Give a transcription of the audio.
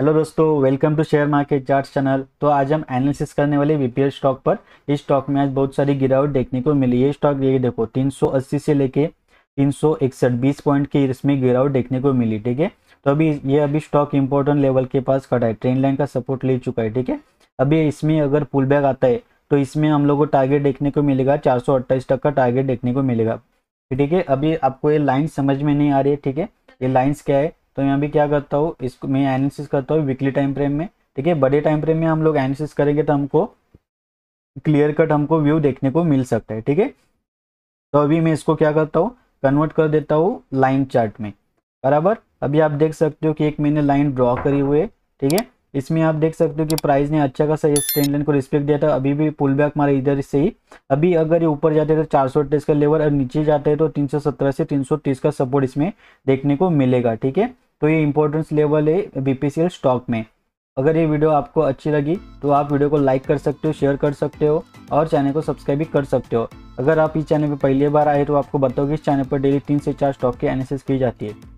hello दोस्तों welcome to share market chart channel तो आज हम एनालिसिस करने वाले बीपीएल स्टॉक पर इस स्टॉक में आज बहुत सारी गिरावट देखने को मिली है स्टॉक ये देखो 380 से लेके तीन सौ इकसठ बीस पॉइंट की इसमें गिरावट देखने को मिली ठीक है तो अभी ये अभी स्टॉक इंपॉर्टेंट लेवल के पास खड़ा है ट्रेन लाइन का सपोर्ट ले चुका है ठीक है अभी इसमें अगर पुल बैक आता है तो इसमें हम लोग को टारगेट देखने को मिलेगा चार तक का टारगेट देखने को मिलेगा ठीक है अभी आपको ये लाइन समझ में नहीं आ रही है ठीक है ये लाइन्स क्या है तो यहाँ भी क्या करता हूँ इसको मैं एनालिसिस करता हूँ वीकली टाइम फ्रेम में ठीक है बड़े टाइम फ्रेम में हम लोग एनालिसिस करेंगे तो हमको क्लियर कट हमको व्यू देखने को मिल सकता है ठीक है तो अभी मैं इसको क्या करता हूँ कन्वर्ट कर देता हूँ लाइन चार्ट में बराबर अभी आप देख सकते हो कि एक मैंने लाइन ड्रॉ करी हुई है ठीक है इसमें आप देख सकते हो कि प्राइस ने अच्छा खासा इस ट्रेंड लाइन को रिस्पेक्ट दिया था अभी भी पुल बैक मारा इधर से ही अभी अगर ये ऊपर जाते हैं तो चार सौ का लेवल और नीचे जाते हैं तो तीन सौ सत्रह से तीन सौ तीस का सपोर्ट इसमें देखने को मिलेगा ठीक है तो ये इंपॉर्टेंस लेवल है बीपीसीएल स्टॉक में अगर ये वीडियो आपको अच्छी लगी तो आप वीडियो को लाइक कर सकते हो शेयर कर सकते हो और चैनल को सब्सक्राइब भी कर सकते हो अगर आप इस चैनल पर पहली बार आए तो आपको बताओ कि इस चैनल पर डेली तीन से चार स्टॉक की एनालिसिस की जाती है